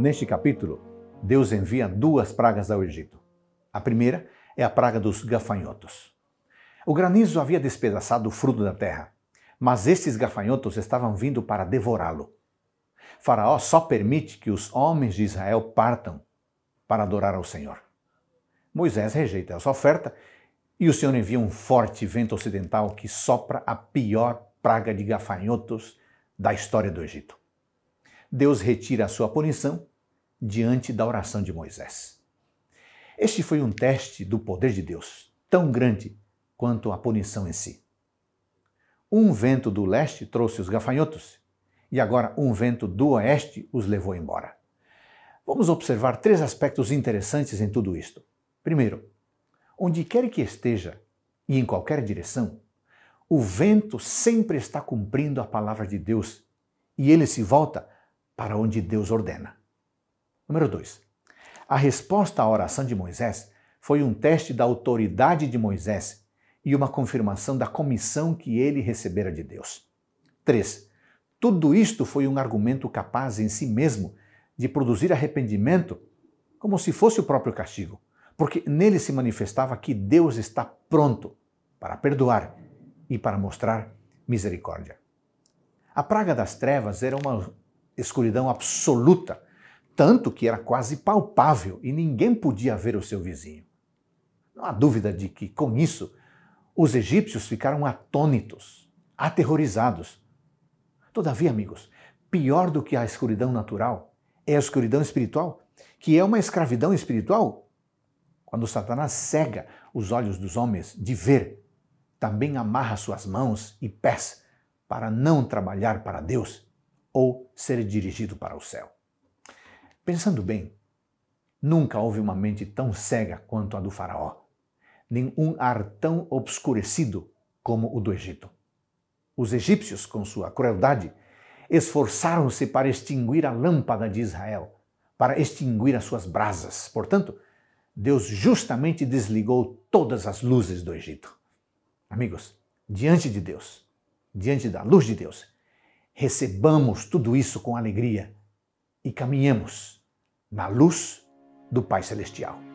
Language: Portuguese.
Neste capítulo, Deus envia duas pragas ao Egito. A primeira é a praga dos gafanhotos. O granizo havia despedaçado o fruto da terra, mas estes gafanhotos estavam vindo para devorá-lo. Faraó só permite que os homens de Israel partam para adorar ao Senhor. Moisés rejeita essa oferta e o Senhor envia um forte vento ocidental que sopra a pior praga de gafanhotos da história do Egito. Deus retira a sua punição diante da oração de Moisés. Este foi um teste do poder de Deus, tão grande quanto a punição em si. Um vento do leste trouxe os gafanhotos, e agora um vento do oeste os levou embora. Vamos observar três aspectos interessantes em tudo isto. Primeiro, onde quer que esteja e em qualquer direção, o vento sempre está cumprindo a palavra de Deus e ele se volta para onde Deus ordena. Número 2. A resposta à oração de Moisés foi um teste da autoridade de Moisés e uma confirmação da comissão que ele recebera de Deus. 3. Tudo isto foi um argumento capaz em si mesmo de produzir arrependimento, como se fosse o próprio castigo, porque nele se manifestava que Deus está pronto para perdoar e para mostrar misericórdia. A praga das trevas era uma escuridão absoluta tanto que era quase palpável e ninguém podia ver o seu vizinho. Não há dúvida de que, com isso, os egípcios ficaram atônitos, aterrorizados. Todavia, amigos, pior do que a escuridão natural é a escuridão espiritual, que é uma escravidão espiritual quando Satanás cega os olhos dos homens de ver, também amarra suas mãos e pés para não trabalhar para Deus ou ser dirigido para o céu. Pensando bem, nunca houve uma mente tão cega quanto a do Faraó, nem um ar tão obscurecido como o do Egito. Os egípcios, com sua crueldade, esforçaram-se para extinguir a lâmpada de Israel, para extinguir as suas brasas. Portanto, Deus justamente desligou todas as luzes do Egito. Amigos, diante de Deus, diante da luz de Deus, recebamos tudo isso com alegria e caminhemos na luz do Pai Celestial.